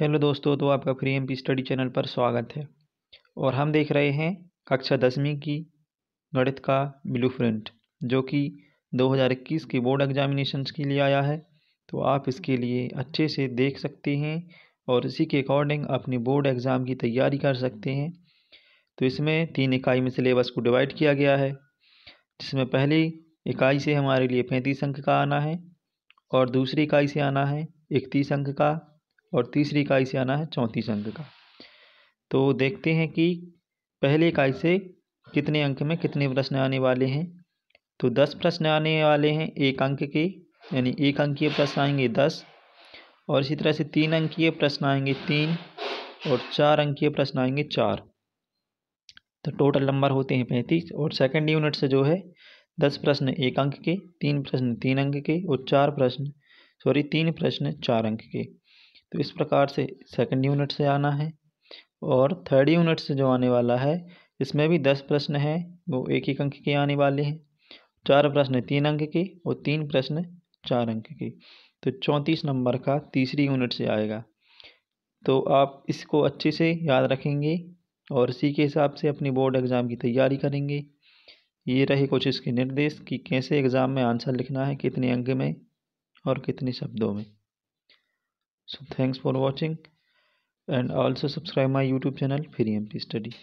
hello दोस्तों तो आपका फ्री एम स्टडी चैनल पर स्वागत है और हम देख रहे हैं कक्षा दसवीं की गणित का ब्लू प्रिंट जो कि 2021 के बोर्ड एग्जामिनेशंस के लिए आया है तो आप इसके लिए अच्छे से देख सकते हैं और इसी के अकॉर्डिंग अपने बोर्ड एग्ज़ाम की तैयारी कर सकते हैं तो इसमें तीन इकाई में सिलेबस को डिवाइड किया गया है जिसमें पहली इकाई से हमारे लिए पैंतीस अंक का आना है और दूसरी इकाई से आना है इकतीस अंक का और तीसरी इकाई से आना है चौंतीस अंक का तो देखते हैं कि पहले इकाई से कितने अंक में कितने प्रश्न आने वाले हैं तो दस प्रश्न आने वाले हैं एक अंक के यानी एक अंकीय प्रश्न आएंगे दस और इसी तरह से तीन अंकीय प्रश्न आएंगे तीन और चार अंकीय प्रश्न आएंगे चार तो टोटल नंबर होते हैं पैंतीस और सेकंड यूनिट से जो है दस प्रश्न एक अंक के तीन प्रश्न तीन अंक के और चार प्रश्न सॉरी तीन प्रश्न चार अंक के तो इस प्रकार से सेकंड यूनिट से आना है और थर्ड यूनिट से जो आने वाला है इसमें भी दस प्रश्न हैं वो एक एक अंक के आने वाले हैं चार प्रश्न तीन अंक के और तीन प्रश्न चार अंक के तो चौंतीस नंबर का तीसरी यूनिट से आएगा तो आप इसको अच्छे से याद रखेंगे और इसी के हिसाब से अपनी बोर्ड एग्ज़ाम की तैयारी करेंगे ये रहे कुछ इसके निर्देश कि कैसे एग्ज़ाम में आंसर लिखना है कितने अंक में और कितने शब्दों में so thanks for watching and also subscribe my youtube channel free mp study